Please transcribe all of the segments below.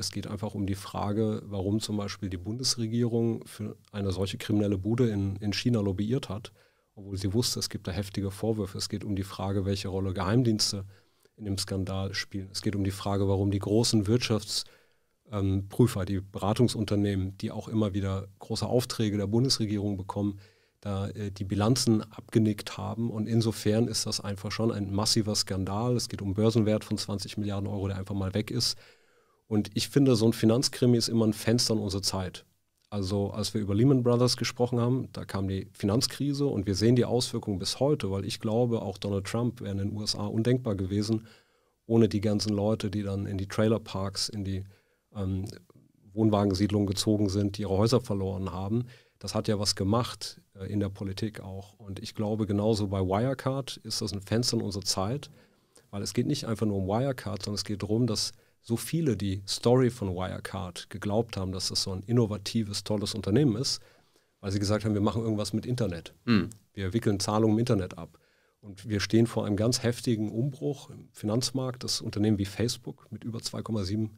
Es geht einfach um die Frage, warum zum Beispiel die Bundesregierung für eine solche kriminelle Bude in, in China lobbyiert hat, obwohl sie wusste, es gibt da heftige Vorwürfe. Es geht um die Frage, welche Rolle Geheimdienste in dem Skandal spielen. Es geht um die Frage, warum die großen Wirtschaftsprüfer, ähm, die Beratungsunternehmen, die auch immer wieder große Aufträge der Bundesregierung bekommen, da äh, die Bilanzen abgenickt haben. Und insofern ist das einfach schon ein massiver Skandal. Es geht um Börsenwert von 20 Milliarden Euro, der einfach mal weg ist. Und ich finde, so ein Finanzkrimi ist immer ein Fenster in unsere Zeit. Also als wir über Lehman Brothers gesprochen haben, da kam die Finanzkrise und wir sehen die Auswirkungen bis heute, weil ich glaube, auch Donald Trump wäre in den USA undenkbar gewesen, ohne die ganzen Leute, die dann in die Trailerparks, in die ähm, Wohnwagensiedlungen gezogen sind, die ihre Häuser verloren haben. Das hat ja was gemacht äh, in der Politik auch. Und ich glaube, genauso bei Wirecard ist das ein Fenster in unsere Zeit, weil es geht nicht einfach nur um Wirecard, sondern es geht darum, dass so viele die Story von Wirecard geglaubt haben, dass das so ein innovatives, tolles Unternehmen ist, weil sie gesagt haben, wir machen irgendwas mit Internet. Mhm. Wir wickeln Zahlungen im Internet ab. Und wir stehen vor einem ganz heftigen Umbruch im Finanzmarkt. Das Unternehmen wie Facebook mit über 2,7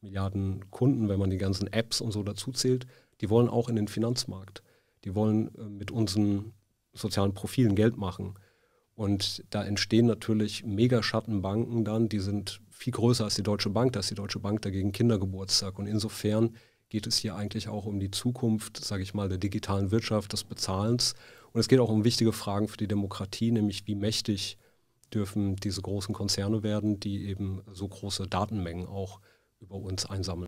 Milliarden Kunden, wenn man die ganzen Apps und so dazu zählt, die wollen auch in den Finanzmarkt. Die wollen äh, mit unseren sozialen Profilen Geld machen. Und da entstehen natürlich Megaschattenbanken dann, die sind viel größer als die Deutsche Bank, da ist die Deutsche Bank dagegen Kindergeburtstag. Und insofern geht es hier eigentlich auch um die Zukunft, sage ich mal, der digitalen Wirtschaft, des Bezahlens. Und es geht auch um wichtige Fragen für die Demokratie, nämlich wie mächtig dürfen diese großen Konzerne werden, die eben so große Datenmengen auch über uns einsammeln.